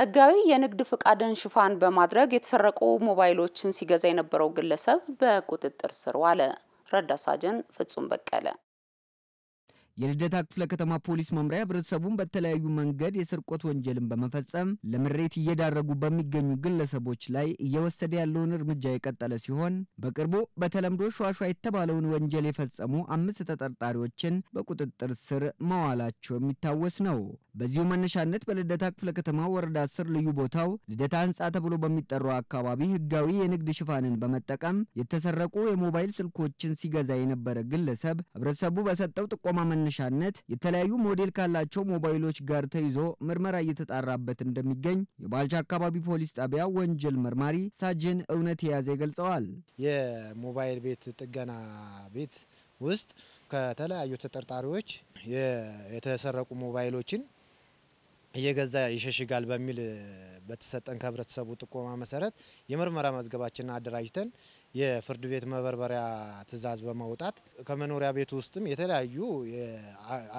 ህጋዊ የንግድ ፍቃድን ሽፋን በማድረግ የተሰረቁ ሞባይሎችን ሲገዛ የነበረው ግለሰብ በቁጥጥር ስር ዋለ። ረዳ ሳጅን ፍጹም በቀለ የልደታ ክፍለ ከተማ ፖሊስ መምሪያ ህብረተሰቡን በተለያዩ መንገድ የስርቆት ወንጀልን በመፈጸም ለምሬት እየዳረጉ በሚገኙ ግለሰቦች ላይ እየወሰደ ያለውን እርምጃ የቀጠለ ሲሆን በቅርቡ በተለምዶ ሸዋሸዋ የተባለውን ወንጀል የፈጸሙ አምስት ተጠርጣሪዎችን በቁጥጥር ስር መዋላቸው የሚታወስ ነው። በዚሁ መነሻነት በልደታ ክፍለ ከተማ ወረዳ አስር ልዩ ቦታው ልደታ ህንፃ ተብሎ በሚጠራው አካባቢ ህጋዊ የንግድ ሽፋንን በመጠቀም የተሰረቁ የሞባይል ስልኮችን ሲገዛ የነበረ ግለሰብ ህብረተሰቡ በሰጠው ጥቆማ መነሻነት የተለያዩ ሞዴል ካላቸው ሞባይሎች ጋር ተይዞ ምርመራ እየተጣራበት እንደሚገኝ የባልቻ አካባቢ ፖሊስ ጣቢያ ወንጀል መርማሪ ሳጅን እውነት የያዘ ገልጸዋል። የሞባይል ቤት ጥገና ቤት ውስጥ ከተለያዩ ተጠርጣሪዎች የተሰረቁ ሞባይሎችን እየገዛ ይሸሽጋል በሚል በተሰጠን ከህብረተሰቡ ጥቆማ መሰረት የምርመራ መዝገባችንን አደራጅተን የፍርድ ቤት መበርበሪያ ትዕዛዝ በማውጣት ከመኖሪያ ቤት ውስጥም የተለያዩ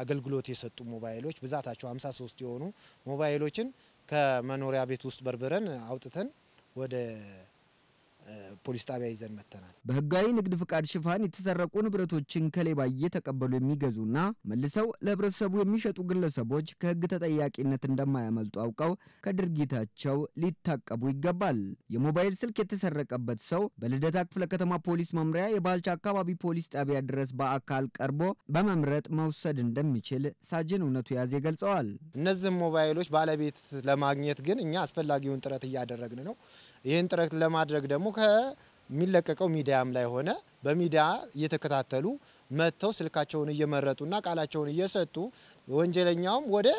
አገልግሎት የሰጡ ሞባይሎች ብዛታቸው 53 የሆኑ ሞባይሎችን ከመኖሪያ ቤት ውስጥ በርብረን አውጥተን ወደ ፖሊስ ጣቢያ ይዘን መተናል። በህጋዊ ንግድ ፍቃድ ሽፋን የተሰረቁ ንብረቶችን ከሌባ እየተቀበሉ የሚገዙና መልሰው ለህብረተሰቡ የሚሸጡ ግለሰቦች ከህግ ተጠያቂነት እንደማያመልጡ አውቀው ከድርጊታቸው ሊታቀቡ ይገባል። የሞባይል ስልክ የተሰረቀበት ሰው በልደታ ክፍለ ከተማ ፖሊስ መምሪያ የባልቻ አካባቢ ፖሊስ ጣቢያ ድረስ በአካል ቀርቦ በመምረጥ መውሰድ እንደሚችል ሳጅን እውነቱ ያዜ ገልጸዋል። እነዚህም ሞባይሎች ባለቤት ለማግኘት ግን እኛ አስፈላጊውን ጥረት እያደረግን ነው። ይህን ጥረት ለማድረግ ደግሞ ከሚለቀቀው ሚዲያም ላይ ሆነ በሚዲያ እየተከታተሉ መጥተው ስልካቸውን እየመረጡና ቃላቸውን እየሰጡ ወንጀለኛውም ወደ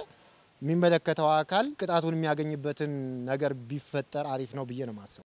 የሚመለከተው አካል ቅጣቱን የሚያገኝበትን ነገር ቢፈጠር አሪፍ ነው ብዬ ነው ማሰብ